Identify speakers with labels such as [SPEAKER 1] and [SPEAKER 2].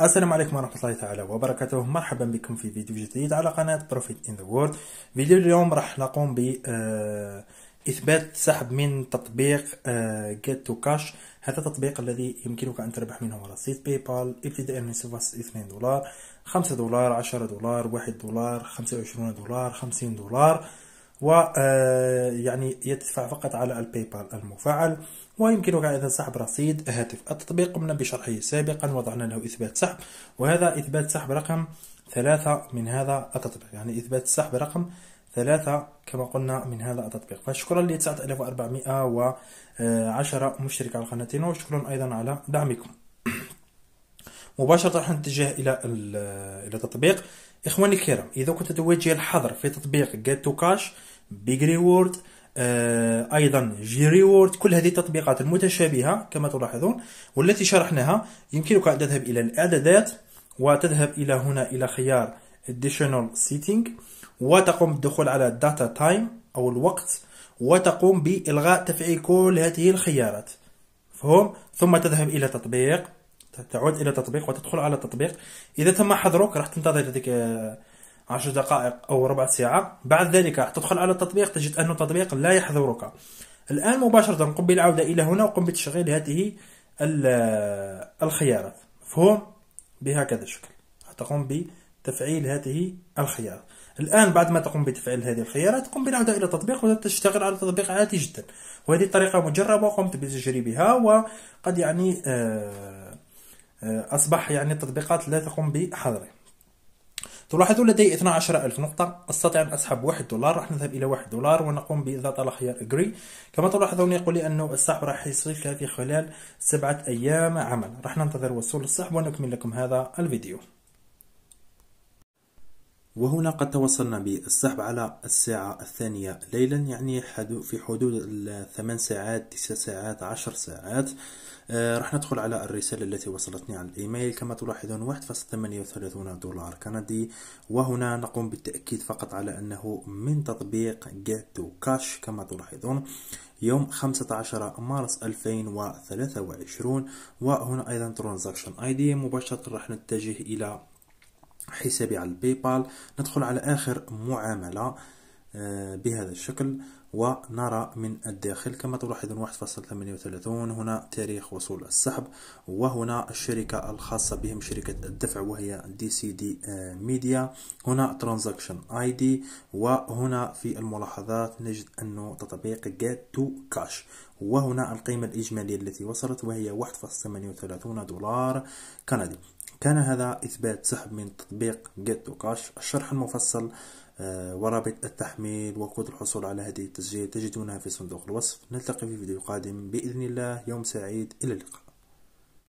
[SPEAKER 1] السلام عليكم ورحمة الله تعالى وبركاته مرحبا بكم في فيديو جديد على قناة بروفيت ان ذا وورد فيديو اليوم راح نقوم ب آه، إثبات سحب من تطبيق جيت تو كاش هذا التطبيق الذي يمكنك أن تربح منه رصيد باي بال ابتداء من صفر 2 دولار 5 دولار 10 دولار 1 دولار 25 دولار 50 دولار و آه، يعني يدفع فقط على الباي بال المفعل ويمكنك أيضا سحب رصيد هاتف التطبيق قمنا بشرحه سابقا وضعنا له إثبات سحب وهذا إثبات سحب رقم ثلاثة من هذا التطبيق يعني إثبات السحب رقم ثلاثة كما قلنا من هذا التطبيق فشكرا ل 9410 مشترك على قناتنا وشكرا أيضا على دعمكم مباشره راح نتجه الى الى التطبيق اخواني الكرام اذا كنت تواجه الحظر في تطبيق جيت تو كاش بيج ريورد ايضا جي ريورد كل هذه التطبيقات المتشابهه كما تلاحظون والتي شرحناها يمكنك ان تذهب الى الاعدادات وتذهب الى هنا الى خيار additional setting وتقوم بالدخول على data time او الوقت وتقوم بالغاء تفعيل كل هذه الخيارات فهم ثم تذهب الى تطبيق تعود الى تطبيق وتدخل على التطبيق اذا تم حظرك راح تنتظر هذيك 10 آه، دقائق او ربع ساعه بعد ذلك راح تدخل على التطبيق تجد ان التطبيق لا يحظرك الان مباشره قم بالعوده الى هنا وقم بتشغيل هذه آه، الخيارات مفهوم بهكذا الشكل تقوم بتفعيل هذه الخيارات الان بعد ما تقوم بتفعيل هذه الخيارات قم بالعوده الى التطبيق وتشتغل على التطبيق عادي جدا وهذه الطريقه مجربه وقمت بتجريبها وقد يعني آه آه، أصبح يعني التطبيقات لا تقوم بحظره تلاحظوا لدي 12000 نقطة أستطيع أن أسحب 1 دولار راح نذهب إلى 1 دولار ونقوم بضغط على خيار أجري كما تلاحظون يقول لي أنه السحب راح يصير في خلال سبعة أيام عمل راح ننتظر وصول السحب ونكمل لكم هذا الفيديو وهنا قد توصلنا بالسحب على الساعة الثانية ليلا يعني في حدود الثمان ساعات تسع ساعات عشر ساعات آه، راح ندخل على الرسالة التي وصلتني على الإيميل كما تلاحظون 1.38 دولار كندي وهنا نقوم بالتأكيد فقط على أنه من تطبيق get كاش كما تلاحظون يوم 15 مارس 2023 وهنا أيضا ترانزاكشن اي دي مباشرة راح نتجه إلى حسابي على الباي بال ندخل على آخر معاملة آه، بهذا الشكل ونرى من الداخل كما تلاحظون 1.38 هنا تاريخ وصول السحب وهنا الشركة الخاصة بهم شركة الدفع وهي دي سي دي ميديا هنا ترانزاكشن اي دي وهنا في الملاحظات نجد انه تطبيق جيت تو كاش وهنا القيمة الإجمالية التي وصلت وهي 1.38 دولار كندي كان هذا إثبات سحب من تطبيق جيت وكاش الشرح المفصل آه، ورابط التحميل وكود الحصول على هذه التسجيل تجدونها في صندوق الوصف نلتقي في فيديو قادم بإذن الله يوم سعيد إلى اللقاء